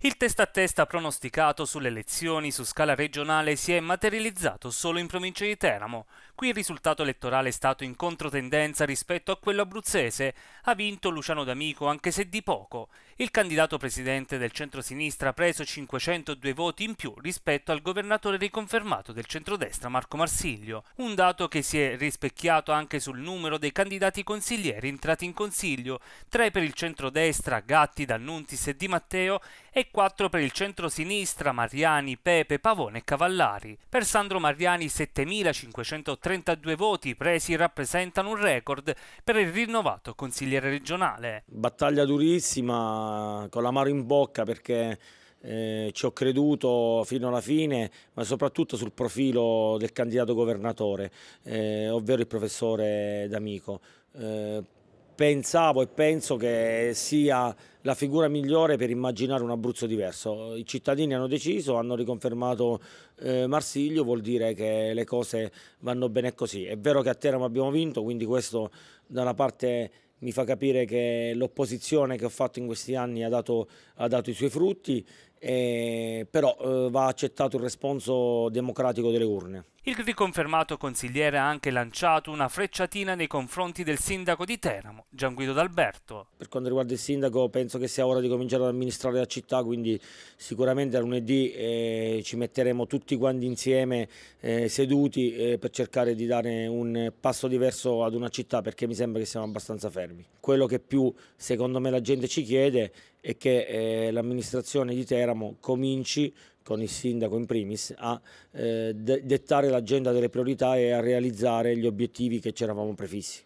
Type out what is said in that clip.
Il testa a testa pronosticato sulle elezioni su scala regionale si è materializzato solo in provincia di Teramo, Qui il risultato elettorale è stato in controtendenza rispetto a quello abruzzese. Ha vinto Luciano D'Amico, anche se di poco. Il candidato presidente del centro-sinistra ha preso 502 voti in più rispetto al governatore riconfermato del centrodestra Marco Marsiglio. Un dato che si è rispecchiato anche sul numero dei candidati consiglieri entrati in consiglio, 3 per il centrodestra Gatti, D'Annuntis e Di Matteo e 4 per il centro-sinistra Mariani, Pepe, Pavone e Cavallari. Per Sandro Mariani 7580 32 voti presi rappresentano un record per il rinnovato consigliere regionale. Battaglia durissima, con la mano in bocca perché eh, ci ho creduto fino alla fine, ma soprattutto sul profilo del candidato governatore, eh, ovvero il professore D'Amico. Eh, pensavo e penso che sia la figura migliore per immaginare un Abruzzo diverso. I cittadini hanno deciso, hanno riconfermato eh, Marsiglio, vuol dire che le cose vanno bene così. È vero che a Teramo abbiamo vinto, quindi questo da una parte mi fa capire che l'opposizione che ho fatto in questi anni ha dato, ha dato i suoi frutti eh, però eh, va accettato il responso democratico delle urne. Il riconfermato consigliere ha anche lanciato una frecciatina nei confronti del sindaco di Teramo, Gianguido D'Alberto. Per quanto riguarda il sindaco penso che sia ora di cominciare ad amministrare la città, quindi sicuramente a lunedì eh, ci metteremo tutti quanti insieme eh, seduti eh, per cercare di dare un passo diverso ad una città perché mi sembra che siamo abbastanza fermi. Quello che più secondo me la gente ci chiede è che eh, l'amministrazione di Teramo Bergamo diciamo, cominci con il sindaco in primis a eh, de dettare l'agenda delle priorità e a realizzare gli obiettivi che ci eravamo prefissi.